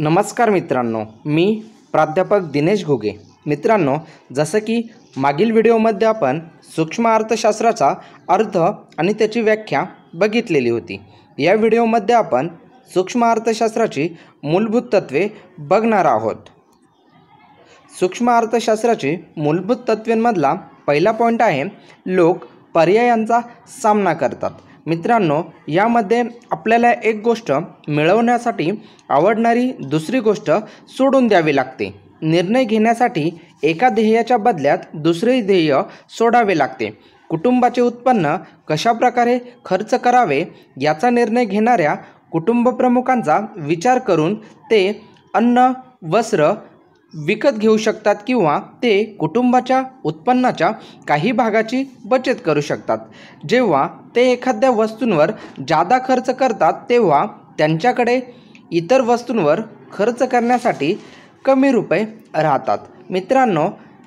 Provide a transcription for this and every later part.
नमस्कार मित्रांनो मी प्राध्यापक दिनेश घुगे मित्रांनो जसं की मागील व्हिडिओमध्ये आपण सूक्ष्म अर्थशास्त्राचा अर्थ आणि त्याची व्याख्या बघितलेली होती या व्हिडिओमध्ये आपण सूक्ष्म अर्थशास्त्राची मूलभूत तत्त्वे बघणार आहोत सूक्ष्म अर्थशास्त्राची मूलभूत तत्त्वेंमधला पहिला पॉईंट आहे लोक पर्यायांचा सामना करतात मित्रांनो यामध्ये आपल्याला एक गोष्ट मिळवण्यासाठी आवडणारी दुसरी गोष्ट सोडून द्यावी लागते निर्णय घेण्यासाठी एका ध्येयाच्या बदल्यात दुसरे ध्येय सोडावे लागते कुटुंबाचे उत्पन्न कशाप्रकारे खर्च करावे याचा निर्णय घेणाऱ्या कुटुंबप्रमुखांचा विचार करून ते अन्न वस्त्र विकत घेऊ शकतात किंवा ते कुटुंबाच्या उत्पन्नाच्या काही भागाची बचत करू शकतात जेव्हा ते एखाद्या वस्तूंवर जादा खर्च करतात तेव्हा त्यांच्याकडे इतर वस्तूंवर खर्च करण्यासाठी कमी रुपये राहतात मित्रांनो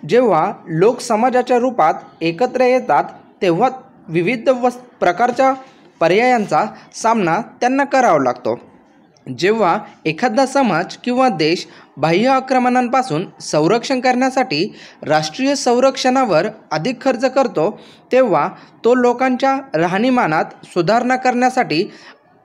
जेव्हा लोक समाजाच्या रूपात एकत्र येतात तेव्हा विविध वस् प्रकारच्या पर्यायांचा सामना त्यांना करावा लागतो जेव्हा एखादा समाज किंवा देश बाह्य आक्रमणांपासून संरक्षण करण्यासाठी राष्ट्रीय संरक्षणावर अधिक खर्च करतो तेव्हा तो लोकांच्या राहणीमानात सुधारणा करण्यासाठी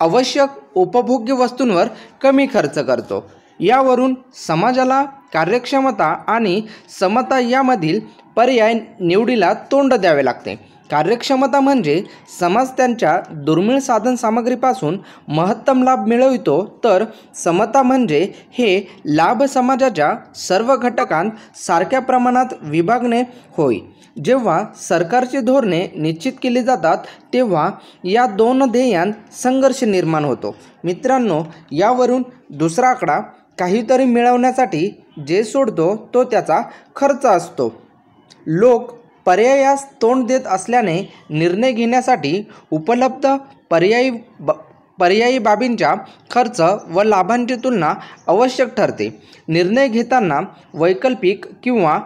आवश्यक उपभोग्य वस्तूंवर कमी खर्च करतो यावरून समाजाला कार्यक्षमता आणि समता यामधील पर्याय निवडीला तोंड द्यावे लागते कार्यक्षमता म्हणजे समाज त्यांच्या दुर्मिळ साधनसामग्रीपासून महत्तम लाभ मिळवितो तर समता म्हणजे हे लाभ समाजाच्या सर्व घटकांत सारख्या प्रमाणात विभागणे होय जेव्हा सरकारची धोरणे निश्चित केली जातात तेव्हा या दोन ध्येयांत संघर्ष निर्माण होतो मित्रांनो यावरून दुसरा आकडा काहीतरी मिळवण्यासाठी जे सोडतो तो त्याचा खर्च असतो लोक पर्यायास तोंड देत असल्याने निर्णय घेण्यासाठी उपलब्ध पर्यायी ब पर्यायी बाबींच्या खर्च व लाभांची तुलना आवश्यक ठरते निर्णय घेताना वैकल्पिक किंवा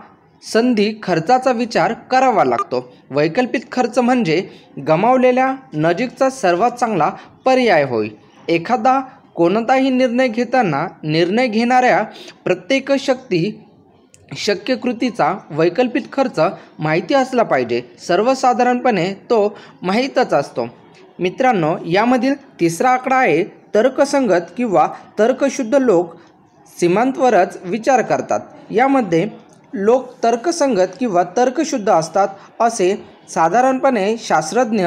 संधी खर्चाचा विचार करावा लागतो वैकल्पिक खर्च म्हणजे गमावलेल्या नजीकचा सर्वात चांगला पर्याय होय एखादा कोणताही निर्णय घेताना निर्णय घेणाऱ्या प्रत्येक शक्ती शक्य कृतीचा वैकल्पिक खर्च माहिती असला पाहिजे सर्वसाधारणपणे तो माहीतच असतो मित्रांनो यामधील तिसरा आकडा आहे तर्कसंगत किंवा तर्कशुद्ध लोक सीमांतवरच विचार करतात यामध्ये लोक तर्कसंगत किंवा तर्कशुद्ध असतात असे साधारणपणे शास्त्रज्ञ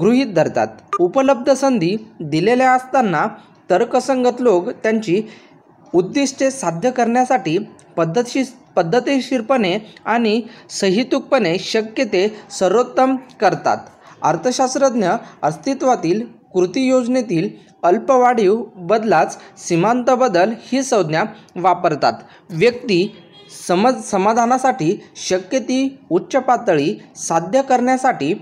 गृहीत धरतात उपलब्ध संधी दिलेल्या असताना तर्कसंगत लोक त्यांची उद्दिष्टे साध्य करण्यासाठी पद्धतशीर पद्धतशीरपणे आणि संहितुकपणे शक्य ते सर्वोत्तम करतात अर्थशास्त्रज्ञ अस्तित्वातील कृती योजनेतील अल्पवाढीव बदलाच सीमांत बदल ही संज्ञा वापरतात व्यक्ती समज समाधानासाठी शक्य ती उच्च पातळी साध्य करण्यासाठी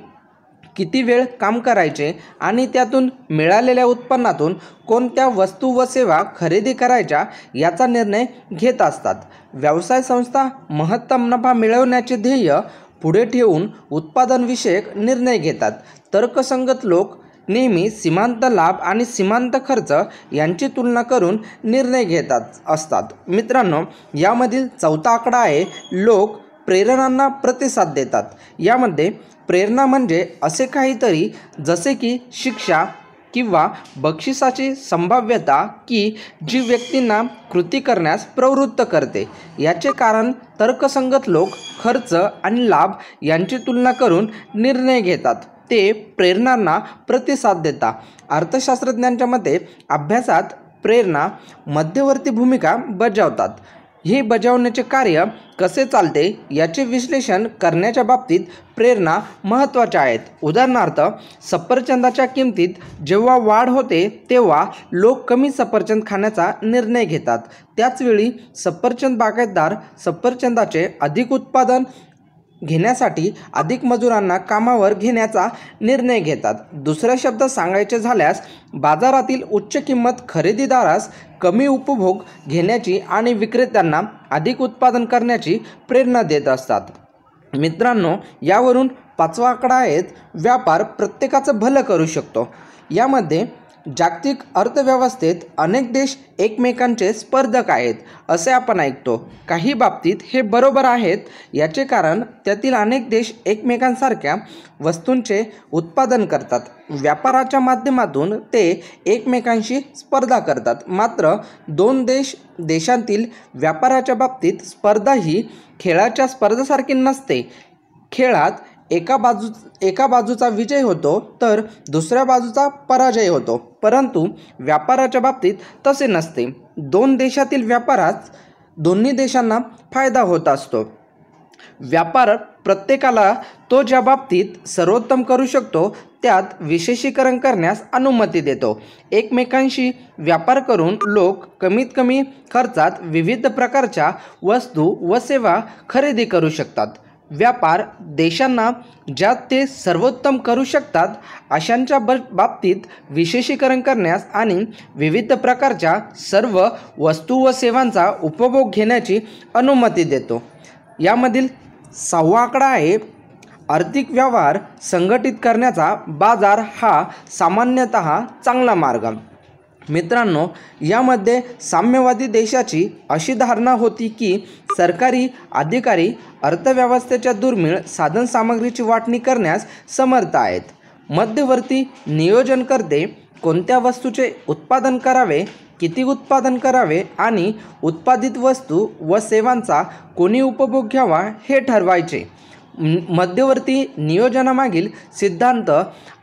किती वेळ काम करायचे आणि त्यातून मिळालेल्या उत्पन्नातून कोणत्या वस्तू व सेवा खरेदी करायच्या याचा निर्णय घेत असतात व्यवसाय संस्था महत्तम नफा मिळवण्याचे ध्येय पुढे ठेवून उत्पादनविषयक निर्णय घेतात तर्कसंगत लोक नेहमी सीमांत लाभ आणि सीमांत खर्च यांची तुलना करून निर्णय घेतात असतात मित्रांनो यामधील चौथा आकडा आहे लोक प्रेरणांना प्रतिसाद देतात यामध्ये प्रेरणा म्हणजे असे काहीतरी जसे की शिक्षा किंवा बक्षिसाची संभाव्यता की जी व्यक्तींना कृती करण्यास प्रवृत्त करते याचे कारण तर्कसंगत लोक खर्च आणि लाभ यांची तुलना करून निर्णय घेतात ते प्रेरणांना प्रतिसाद देतात अर्थशास्त्रज्ञांच्या मते अभ्यासात प्रेरणा मध्यवर्ती भूमिका बजावतात हे बजावण्याचे कार्य कसे चालते याचे विश्लेषण करण्याच्या बाबतीत प्रेरणा महत्त्वाच्या आहेत उदाहरणार्थ सफरचंदाच्या किमतीत जेव्हा वाढ होते तेव्हा लोक कमी सफरचंद खाण्याचा निर्णय घेतात त्याचवेळी सफरचंद बागायतदार सफरचंदाचे अधिक उत्पादन घेण्यासाठी अधिक मजुरांना कामावर घेण्याचा निर्णय घेतात दुसऱ्या शब्द सांगायचे झाल्यास बाजारातील उच्च किंमत खरेदीदारास कमी उपभोग घेण्याची आणि विक्रेत्यांना अधिक उत्पादन करण्याची प्रेरणा देत असतात मित्रांनो यावरून पाचवा आकडा आहेत व्यापार प्रत्येकाचं भलं करू शकतो यामध्ये जागतिक अर्थव्यवस्थेत अनेक देश एकमेकांचे स्पर्धक आहेत असे आपण ऐकतो काही बाबतीत हे बरोबर आहेत याचे कारण त्यातील अनेक देश एकमेकांसारख्या वस्तूंचे उत्पादन करतात व्यापाराच्या माध्यमातून ते एकमेकांशी स्पर्धा करतात मात्र दोन देश देशांतील व्यापाराच्या बाबतीत स्पर्धा ही खेळाच्या स्पर्धेसारखी नसते खेळात एका बाजू एका बाजूचा विजय होतो तर दुसऱ्या बाजूचा पराजय होतो परंतु व्यापाराच्या बाबतीत तसे नसते दोन देशातील व्यापारात दोन्ही देशांना फायदा होत असतो व्यापार प्रत्येकाला तो ज्या बाबतीत सर्वोत्तम करू शकतो त्यात विशेषीकरण करण्यास अनुमती देतो एकमेकांशी व्यापार करून लोक कमीत कमी खर्चात विविध प्रकारच्या वस्तू व सेवा खरेदी करू शकतात व्यापार देशांना ज्यात ते सर्वोत्तम करू शकतात अशांच्या ब बाबतीत विशेषीकरण करण्यास आणि विविध प्रकारच्या सर्व वस्तू व सेवांचा उपभोग घेण्याची अनुमती देतो यामधील सहावा आकडा आहे आर्थिक व्यवहार संघटित करण्याचा बाजार हा सामान्यत चांगला मार्ग मित्रांनो यामध्ये साम्यवादी देशाची अशी धारणा होती की सरकारी अधिकारी अर्थव्यवस्थेच्या दुर्मिळ साधनसामग्रीची वाटणी करण्यास समर्थ आहेत मध्यवर्ती नियोजनकर्ते कोणत्या वस्तूचे उत्पादन करावे किती उत्पादन करावे आणि उत्पादित वस्तू व सेवांचा कोणी उपभोग घ्यावा हे ठरवायचे मध्यवर्ती नियोजनामागील सिद्धांत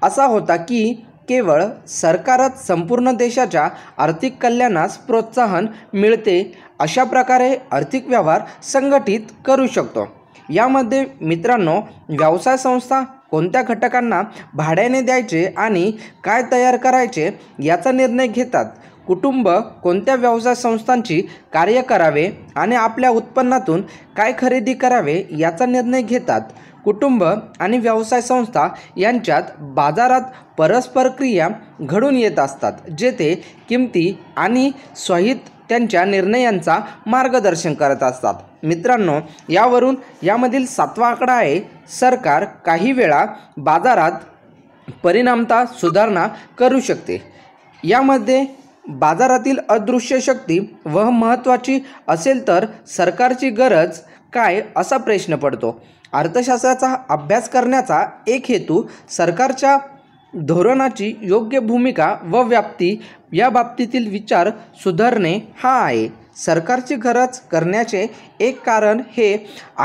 असा होता की केवळ सरकारच संपूर्ण देशाच्या आर्थिक कल्याणास प्रोत्साहन मिळते अशा प्रकारे आर्थिक व्यवहार संघटित करू शकतो यामध्ये मित्रांनो व्यवसाय संस्था कोणत्या घटकांना भाड्याने द्यायचे आणि काय तयार करायचे याचा निर्णय घेतात कुटुंब कोणत्या व्यवसाय संस्थांची कार्य करावे आणि आपल्या उत्पन्नातून काय खरेदी करावे याचा निर्णय घेतात कुटुंब आणि व्यवसाय संस्था यांच्यात बाजारात परस्पर क्रिया घडून येत असतात जेथे किमती आणि स्वहित त्यांच्या निर्णयांचा मार्गदर्शन करत असतात मित्रांनो यावरून यामधील सातवा आकडा आहे सरकार काही वेळा बाजारात परिणामता सुधारणा करू शकते यामध्ये बाजारातील अदृश्य शक्ती व महत्त्वाची असेल तर सरकारची गरज काय असा प्रश्न पडतो अर्थशास्त्राचा अभ्यास करण्याचा एक हेतू सरकारच्या धोरणाची योग्य भूमिका व व्याप्ती या बाबतीतील विचार सुधारणे हा आहे सरकारची गरज करण्याचे एक कारण हे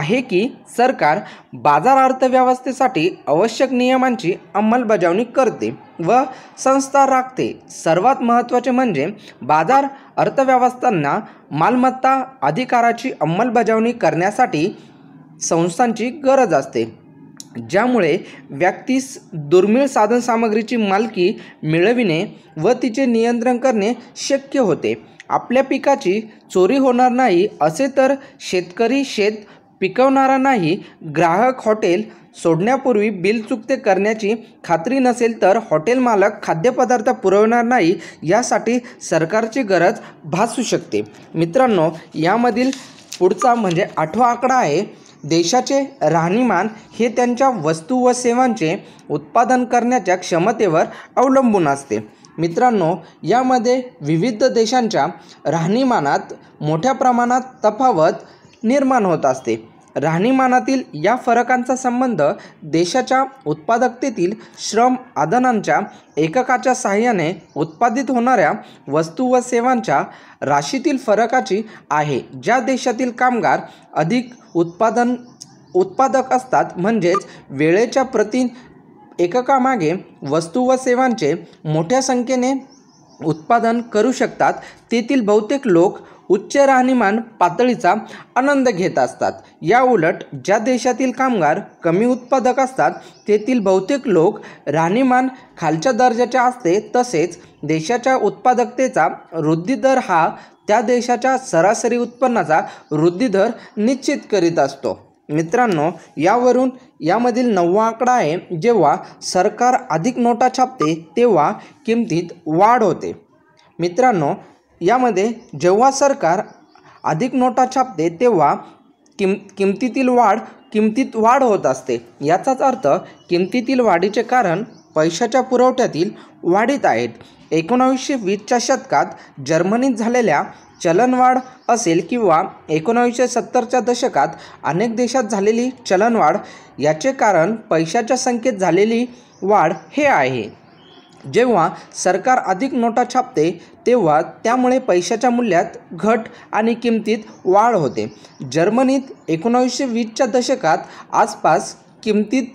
आहे की सरकार बाजार अर्थव्यवस्थेसाठी आवश्यक नियमांची अंमलबजावणी करते व संस्था राखते सर्वात महत्त्वाचे म्हणजे बाजार अर्थव्यवस्थांना मालमत्ता अधिकाराची अंमलबजावणी करण्यासाठी संस्थांची गरज असते ज्यामुळे व्यक्तीस दुर्मिळ साधनसामग्रीची मालकी मिळविणे व तिचे नियंत्रण करणे शक्य होते आपल्या पिकाची चोरी होणार नाही असे तर शेतकरी शेत पिकवणारा नाही ग्राहक हॉटेल सोडण्यापूर्वी बिल चुकते करण्याची खात्री नसेल तर हॉटेल मालक खाद्यपदार्थ पुरवणार नाही यासाठी सरकारची गरज भासू शकते मित्रांनो यामधील पुढचा म्हणजे आठवा आकडा आहे देशाचे राहणीमान हे त्यांच्या वस्तू व सेवांचे उत्पादन करण्याच्या क्षमतेवर अवलंबून असते मित्रांनो यामध्ये विविध देशांच्या राहणीमानात मोठ्या प्रमाणात तफावत निर्माण होत असते राहणीमानातील या फरकांचा संबंध देशाच्या उत्पादकतेतील श्रम आदनांच्या एककाच्या सहाय्याने उत्पादित होणाऱ्या वस्तू व सेवांच्या राशीतील फरकाची आहे ज्या देशातील कामगार अधिक उत्पादन उत्पादक असतात म्हणजेच वेळेच्या प्रति एककामागे वस्तू व सेवांचे मोठ्या संख्येने उत्पादन करू शकतात तेथील बहुतेक लोक उच्च राहणीमान पातळीचा आनंद घेत असतात या उलट ज्या देशातील कामगार कमी उत्पादक असतात तेथील बहुतेक लोक राहणीमान खालच्या दर्जाचे असते तसेच देशाच्या उत्पादकतेचा वृद्धी दर हा त्या देशाच्या सरासरी उत्पन्नाचा वृद्धी दर निश्चित करीत असतो मित्रांनो यावरून यामधील नववा आकडा आहे जेव्हा सरकार अधिक नोटा छापते तेव्हा किमतीत वाढ होते मित्रांनो यामध्ये जेव्हा सरकार अधिक नोटा छापते तेव्हा किम किमतीतील वाढ किमतीत वाढ होत असते याचाच अर्थ किमतीतील वाढीचे कारण पैशाच्या पुरवठ्यातील वाढीत आहेत एकोणावीसशे वीसच्या शतकात जर्मनीत झालेल्या चलनवाढ असेल किंवा एकोणावीसशे सत्तरच्या दशकात अनेक देशात झालेली चलनवाढ याचे कारण पैशाच्या संख्येत झालेली वाढ हे आहे जेव्हा सरकार अधिक नोटा छापते तेव्हा त्यामुळे पैशाच्या मूल्यात घट आणि किमतीत वाढ होते जर्मनीत एकोणावीसशे वीसच्या दशकात आसपास किमतीत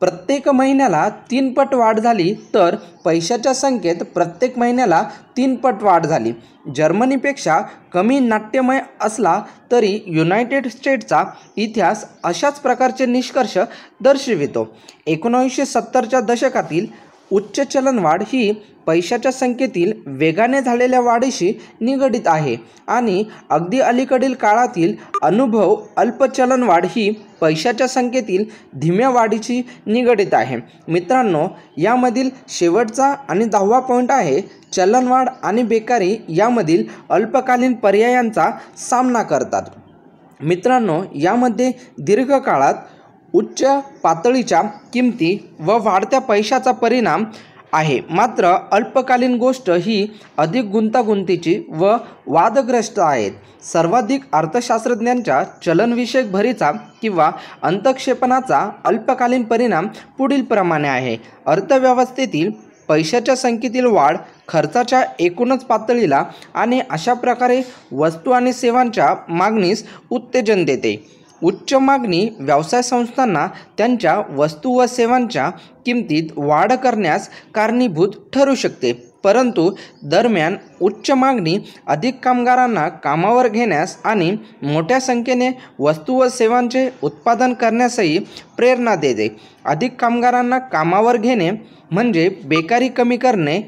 प्रत्येक महिन्याला तीन पट वाढ झाली तर पैशाच्या संख्येत प्रत्येक महिन्याला तीन पट वाढ झाली जर्मनीपेक्षा कमी नाट्यमय असला तरी युनायटेड स्टेटचा इतिहास अशाच प्रकारचे निष्कर्ष दर्शवितो एकोणावीसशे सत्तरच्या दशकातील उच्च चलनवाढ ही पैशाच्या संख्येतील वेगाने झालेल्या वाढीशी निगडित आहे आणि अगदी अलीकडील काळातील अनुभव अल्प चलनवाढ ही पैशाच्या संख्येतील धीम्या वाढीची निगडित आहे मित्रांनो यामधील शेवटचा आणि दहावा पॉईंट आहे चलनवाढ आणि बेकारी यामधील अल्पकालीन पर्यायांचा सामना करतात मित्रांनो यामध्ये दीर्घकाळात उच्च पातळीच्या किमती व वाढत्या पैशाचा परिणाम आहे मात्र अल्पकालीन गोष्ट ही अधिक गुंतागुंतीची व वादग्रस्त आहेत सर्वाधिक अर्थशास्त्रज्ञांच्या चलनविषयक भरीचा किंवा अंतक्षेपणाचा अल्पकालीन परिणाम पुढील प्रमाणे आहे अर्थव्यवस्थेतील पैशाच्या संख्येतील वाढ खर्चाच्या एकूणच पातळीला आणि अशा प्रकारे वस्तू आणि सेवांच्या मागणीस उत्तेजन देते उच्च मागणी व्यवसाय संस्थांना त्यांच्या वस्तू व सेवांच्या किमतीत वाढ करण्यास कारणीभूत ठरू शकते परंतु दरम्यान उच्च मागणी अधिक कामगारांना कामावर घेण्यास आणि मोठ्या संख्येने वस्तू व सेवांचे उत्पादन करण्यासही प्रेरणा देते अधिक कामगारांना कामावर घेणे म्हणजे बेकारी कमी करणे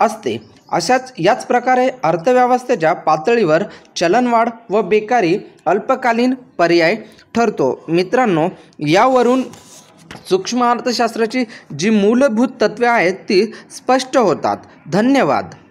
असते अशाच याच प्रकारे अर्थव्यवस्थेच्या पातळीवर चलनवाढ व बेकारी अल्पकालीन पर्याय ठरतो मित्रांनो यावरून सूक्ष्म अर्थशास्त्राची जी मूलभूत तत्त्वे आहेत ती स्पष्ट होतात धन्यवाद